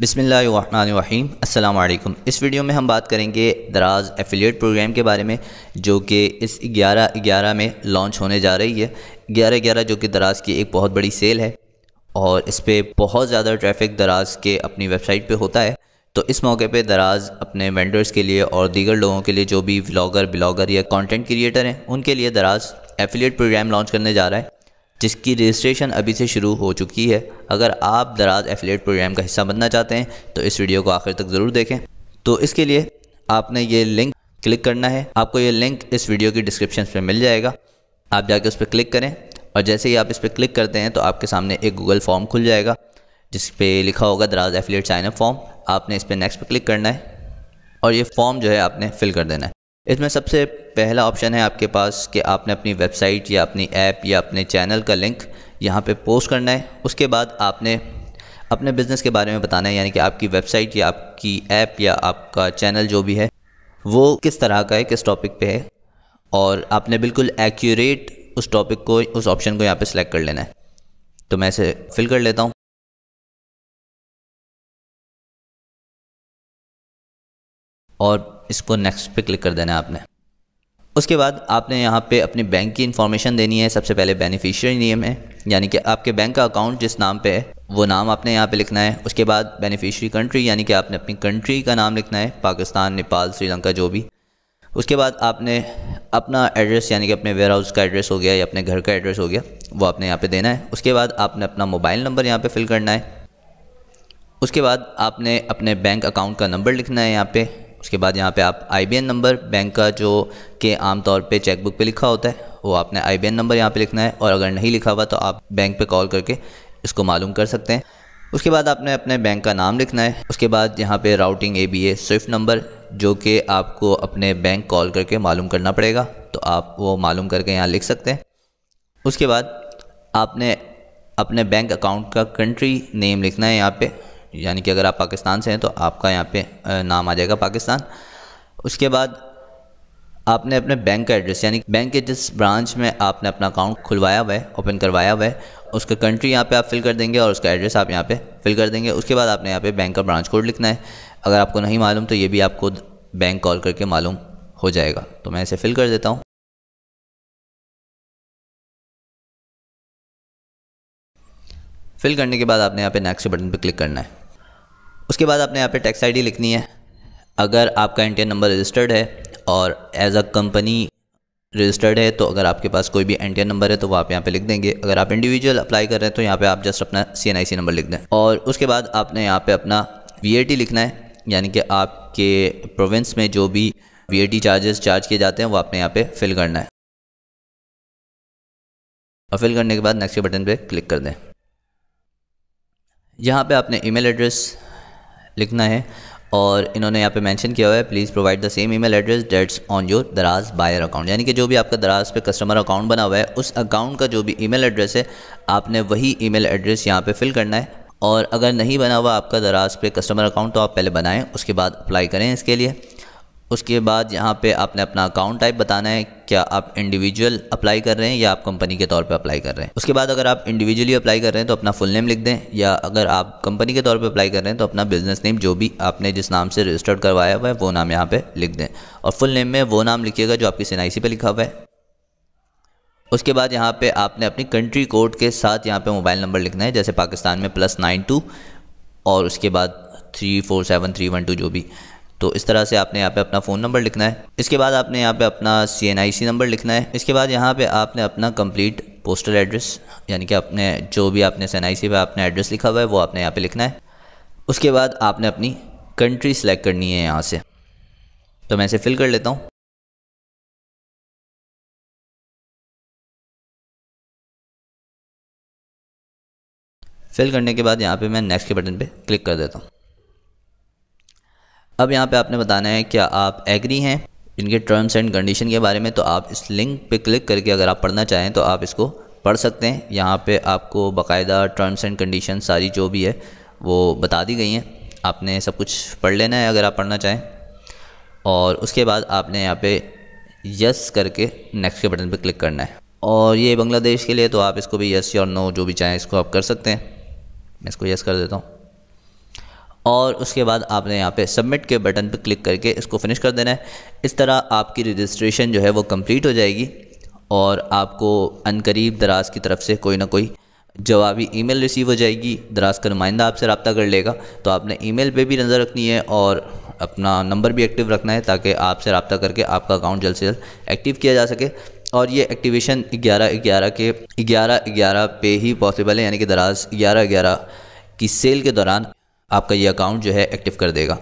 बिसमीम अल्लाम इस वीडियो में हम बात करेंगे दराज एफिलिएट प्रोग्राम के बारे में जो कि इस ग्यारह ग्यारह में लॉन्च होने जा रही है ग्यारह ग्यारह जो कि दराज की एक बहुत बड़ी सेल है और इस पर बहुत ज़्यादा ट्रैफिक दराज के अपनी वेबसाइट पे होता है तो इस मौके पे दराज अपने वेंडर्स के लिए और दीगर लोगों के लिए जो भी व्लागर ब्लॉगर या कॉन्टेंट क्रिएटर हैं उनके लिए दराज एफिलेट प्रोग्राम लॉन्च करने जा रहा है जिसकी रजिस्ट्रेशन अभी से शुरू हो चुकी है अगर आप दराज एफिलेट प्रोग्राम का हिस्सा बनना चाहते हैं तो इस वीडियो को आखिर तक ज़रूर देखें तो इसके लिए आपने ये लिंक क्लिक करना है आपको ये लिंक इस वीडियो की डिस्क्रिप्शन में मिल जाएगा आप जाके उस पर क्लिक करें और जैसे ही आप इस पर क्लिक करते हैं तो आपके सामने एक गूगल फॉर्म खुल जाएगा जिस पर लिखा होगा दराज एफिलेट साइनअप फॉर्म आपने इस पर नेक्स्ट पर क्लिक करना है और ये फॉर्म जो है आपने फिल कर देना है इसमें सबसे पहला ऑप्शन है आपके पास कि आपने अपनी वेबसाइट या अपनी ऐप या अपने चैनल का लिंक यहाँ पे पोस्ट करना है उसके बाद आपने अपने बिज़नेस के बारे में बताना है यानी कि आपकी वेबसाइट या आपकी ऐप या आपका चैनल जो भी है वो किस तरह का है किस टॉपिक पे है और आपने बिल्कुल एक्यूरेट उस टॉपिक को उस ऑप्शन को यहाँ पे सिलेक्ट कर लेना है तो मैं इसे फिल कर लेता हूँ और इसको नेक्स्ट पे क्लिक कर देना है आपने उसके बाद आपने यहाँ पे अपने बैंक की इन्फॉर्मेशन देनी है सबसे पहले बेनिफिशियरी नेम है यानी कि आपके बैंक का अकाउंट जिस नाम पे है वो नाम आपने यहाँ पे लिखना है उसके बाद बेनिफिशियरी कंट्री यानी कि आपने अपनी कंट्री का नाम लिखना है पाकिस्तान नेपाल श्रीलंका जो भी उसके बाद आपने अपना एड्रेस यानी कि अपने वेयर हाउस का एड्रेस हो गया या अपने घर का एड्रेस हो गया वो आपने यहाँ पर देना है उसके बाद आपने अपना मोबाइल नंबर यहाँ पर फिल करना है उसके बाद आपने अपने बैंक अकाउंट का नंबर लिखना है यहाँ पर उसके बाद यहाँ पे आप आई नंबर बैंक का जो कि आमतौर पे चेकबुक पे लिखा होता है वो आपने आई नंबर यहाँ पे लिखना है और अगर नहीं लिखा हुआ तो आप बैंक पे कॉल करके इसको मालूम कर सकते हैं उसके बाद आपने अपने बैंक का नाम लिखना है उसके बाद यहाँ पे routing A B A swift number जो कि आपको अपने बैंक कॉल करके मालूम करना पड़ेगा तो आप वो मालूम करके यहाँ लिख सकते हैं उसके बाद आपने अपने बैंक अकाउंट का कंट्री नेम लिखना है यहाँ पे यानी कि अगर आप पाकिस्तान से हैं तो आपका यहाँ पे नाम आ जाएगा पाकिस्तान उसके बाद आपने अपने बैंक का एड्रेस यानी बैंक के जिस ब्रांच में आपने अपना अकाउंट खुलवाया हुआ है ओपन करवाया हुआ है उसका कंट्री यहाँ पे आप फिल कर देंगे और उसका एड्रेस आप यहाँ पे फिल कर देंगे उसके बाद आपने यहाँ पे बैंक का ब्रांच कोड लिखना है अगर आपको नहीं मालूम तो ये भी आपको बैंक कॉल करके मालूम हो जाएगा तो मैं इसे फिल कर देता हूँ फिल करने के बाद आपने यहाँ पे नेक्स्ट बटन पर क्लिक करना है उसके बाद आपने यहाँ पे टैक्स आईडी लिखनी है अगर आपका एन नंबर रजिस्टर्ड है और एज अ कंपनी रजिस्टर्ड है तो अगर आपके पास कोई भी एन नंबर है तो वो आप यहाँ पे लिख देंगे अगर आप इंडिविजुअल अप्लाई कर रहे हैं तो यहाँ पे आप जस्ट अपना सी नंबर लिख दें और उसके बाद आपने यहाँ पे अपना वी लिखना है यानी कि आपके प्रोविंस में जो भी वी चार्जेस चार्ज किए जाते हैं वो आपने यहाँ पर फिल करना है और फिल करने के बाद नेक्स्ट बटन पर क्लिक कर दें यहाँ पे आपने ईमेल एड्रेस लिखना है और इन्होंने यहाँ पे मेंशन किया हुआ है please provide the same email address that's on your Daraz buyer account यानी कि जो भी आपका दराज पे कस्टमर अकाउंट बना हुआ है उस अकाउंट का जो भी ईमेल एड्रेस है आपने वही ईमेल एड्रेस यहाँ पे फिल करना है और अगर नहीं बना हुआ आपका दराज पे कस्टमर अकाउंट तो आप पहले बनाएं उसके बाद अप्लाई करें इसके लिए उसके बाद यहाँ पे आपने अपना अकाउंट टाइप बताना है क्या आप इंडिविजुअल अप्लाई कर रहे हैं या आप कंपनी के तौर पे अप्लाई कर रहे हैं उसके बाद अगर आप इंडिविजुअली अप्लाई कर रहे हैं तो अपना फुल नेम लिख दें या अगर आप कंपनी के तौर पे अप्लाई कर रहे हैं तो अपना बिजनेस नेम जो भी आपने जिस नाम से रजिस्टर्ड करवाया हुआ है वो नाम यहाँ पर लिख दें और फुल नेम में वो नाम लिखिएगा जो आपकी सिनाइसी पर लिखा हुआ है उसके बाद यहाँ पर आपने अपनी कंट्री कोड के साथ यहाँ पर मोबाइल नंबर लिखना है जैसे पाकिस्तान में प्लस नाइन टू और उसके बाद three four seven three one two जो भी तो इस तरह से आपने यहाँ पे अपना फ़ोन नंबर लिखना है इसके बाद आपने यहाँ पे अपना सी एन आई सी नंबर लिखना है इसके बाद यहाँ पे आपने अपना कंप्लीट पोस्टल एड्रेस यानी कि आपने जो भी आपने सी एन आई सी पर आपने एड्रेस लिखा हुआ है वो आपने यहाँ पे लिखना है उसके बाद आपने अपनी कंट्री सेलेक्ट करनी है यहाँ से तो मैं इसे फिल कर लेता हूँ फिल करने के बाद यहाँ पे मैं नेक्स्ट के बटन पे क्लिक कर देता हूँ अब यहाँ पे आपने बताना है क्या आप एग्री हैं इनके टर्म्स एंड कंडीशन के बारे में तो आप इस लिंक पे क्लिक करके अगर आप पढ़ना चाहें तो आप इसको पढ़ सकते हैं यहाँ पे आपको बाकायदा टर्म्स एंड कंडीशन सारी जो भी है वो बता दी गई हैं आपने सब कुछ पढ़ लेना है अगर आप पढ़ना चाहें और उसके बाद आपने यहाँ पर यस करके नेक्स्ट के बटन पर क्लिक करना है और ये बांग्लादेश के लिए तो आप इसको भी यस और नो जो भी चाहें इसको आप कर सकते हैं मैं इसको यस कर देता हूँ और उसके बाद आपने यहाँ पे सबमिट के बटन पर क्लिक करके इसको फिनिश कर देना है इस तरह आपकी रजिस्ट्रेशन जो है वो कंप्लीट हो जाएगी और आपको अनकरीब दराज की तरफ से कोई ना कोई जवाबी ईमेल रिसीव हो जाएगी दराज का नुमाइंदा आपसे रबता कर लेगा तो आपने ईमेल पे भी नज़र रखनी है और अपना नंबर भी एक्टिव रखना है ताकि आपसे रबता करके आपका अकाउंट जल्द से जल्द एक्टिव किया जा सके और ये एक्टिवेशन ग्यारह ग्यारह के ग्यारह ग्यारह पे ही पॉसिबल है यानी कि दराज ग्यारह ग्यारह की सेल के दौरान आपका ये अकाउंट जो है एक्टिव कर देगा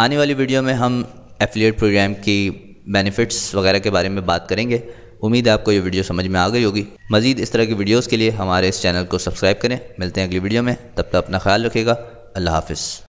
आने वाली वीडियो में हम एफिलिएट प्रोग्राम की बेनिफिट्स वगैरह के बारे में बात करेंगे उम्मीद है आपको ये वीडियो समझ में आ गई होगी मजीद इस तरह की वीडियोस के लिए हमारे इस चैनल को सब्सक्राइब करें मिलते हैं अगली वीडियो में तब तक अपना ख्याल रखेगा अल्लाह हाफ